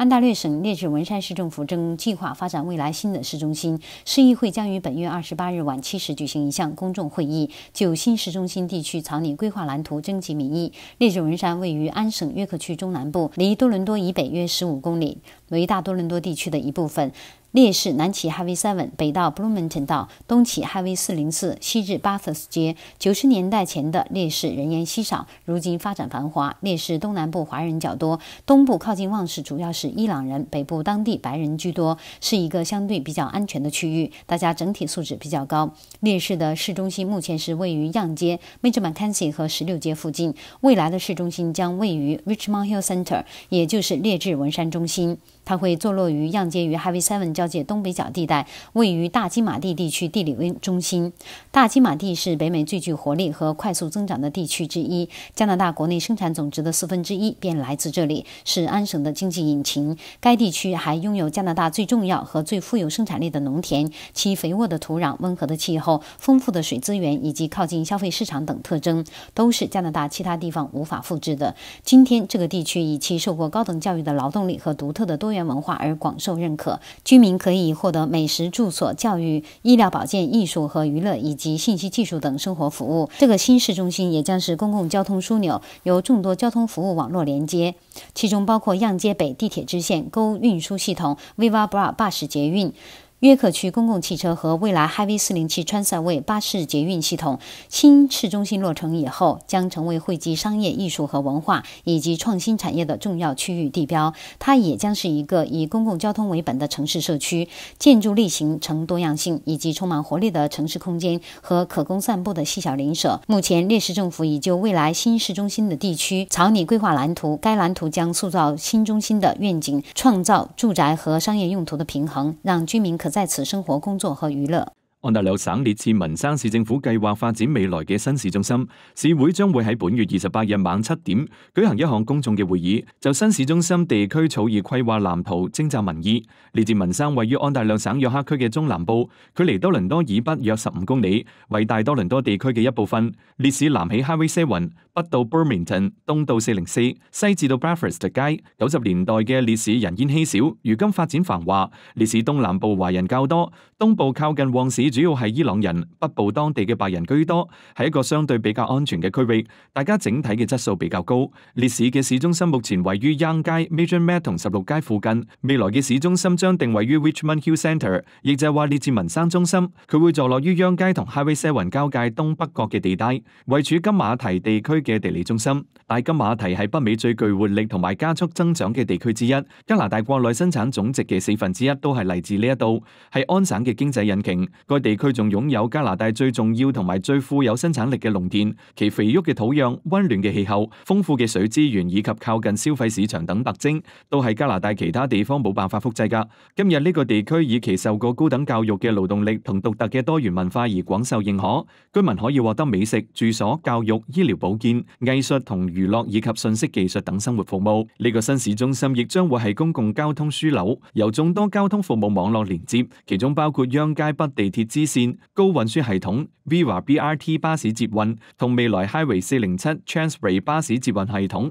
安大略省列治文山市政府正计划发展未来新的市中心，市议会将于本月二十八日晚七时举行一项公众会议，就新市中心地区草拟规划蓝图，征集民意。列治文山位于安省约克区中南部，离多伦多以北约十五公里，为大多伦多地区的一部分。烈士南起 Highway Seven，北到 Bloomington 道，东起 Highway 四零四，西至 Bathurst 街。九十年代前的烈士人烟稀少，如今发展繁华。烈士东南部华人较多，东部靠近旺市主要是伊朗人，北部当地白人居多，是一个相对比较安全的区域，大家整体素质比较高。烈士的市中心目前是位于样街、m a o r m a n c a n y 和十六街附近，未来的市中心将位于 Richmond Hill Center，也就是列治文山中心。它会坐落于样接于哈维塞文交界东北角地带，位于大金马地地区地理温中心。大金马地是北美最具活力和快速增长的地区之一，加拿大国内生产总值的四分之一便来自这里，是安省的经济引擎。该地区还拥有加拿大最重要和最富有生产力的农田，其肥沃的土壤、温和的气候、丰富的水资源以及靠近消费市场等特征，都是加拿大其他地方无法复制的。今天，这个地区以其受过高等教育的劳动力和独特的多元。文化而广受认可，居民可以获得美食、住所、教育、医疗保健、艺术和娱乐以及信息技术等生活服务。这个新市中心也将是公共交通枢纽，由众多交通服务网络连接，其中包括样街北地铁支线、沟运输系统、VivaBra 巴士捷运。约克区公共汽车和未来海威四零七川赛位巴士捷运系统新市中心落成以后，将成为汇集商业、艺术和文化以及创新产业的重要区域地标。它也将是一个以公共交通为本的城市社区，建筑类型呈多样性以及充满活力的城市空间和可供散步的细小邻舍。目前，列士政府已就未来新市中心的地区草拟规划蓝图。该蓝图将塑造新中心的愿景，创造住宅和商业用途的平衡，让居民可。在此生活、工作和娱乐。安大略省列次文山市政府计划发展未来嘅新市中心，市会将会喺本月二十八日晚七点举行一项公众嘅会议，就新市中心地区草拟规划蓝图，征集民意。列治文山位于安大略省约克区嘅中南部，距离多伦多以北约十五公里，为大多伦多地区嘅一部分。列市南起 Highway Seven，北到 b i r m i n g t o n 东到四零四，西至到 Breakfast 街。九十年代嘅列市人烟稀少，如今发展繁华。列市东南部华人较多，东部靠近旺市。主要係伊朗人、北部當地嘅白人居多，係一個相對比較安全嘅區域。大家整體嘅質素比較高。列士嘅市中心目前位於央街 （Major m a d 同十六街附近，未來嘅市中心將定位於 Richmond Hill Centre，亦就係話列治民生中心。佢會坐落於央街同 Highway 7交界東北角嘅地帶，位處金馬蹄地區嘅地理中心。大金馬蹄係北美最具活力同埋加速增長嘅地區之一，加拿大國內生產總值嘅四分之一都係嚟自呢一度，係安省嘅經濟引擎。地區仲擁有加拿大最重要同埋最富有生產力嘅農田，其肥沃嘅土壤、温暖嘅氣候、豐富嘅水資源以及靠近消費市場等特征，都系加拿大其他地方冇辦法複製噶。今日呢個地區以其受過高等教育嘅勞動力同獨特嘅多元文化而廣受認可。居民可以獲得美食、住所、教育、醫療保健、藝術同娛樂以及信息技術等生活服務。呢個新市中心亦將會係公共交通枢纽，由眾多交通服務網絡連接，其中包括央街北地鐵。支線高運輸系統、Viva BRT 巴士接運同未來 Highway 407 Transray 巴士接運系統。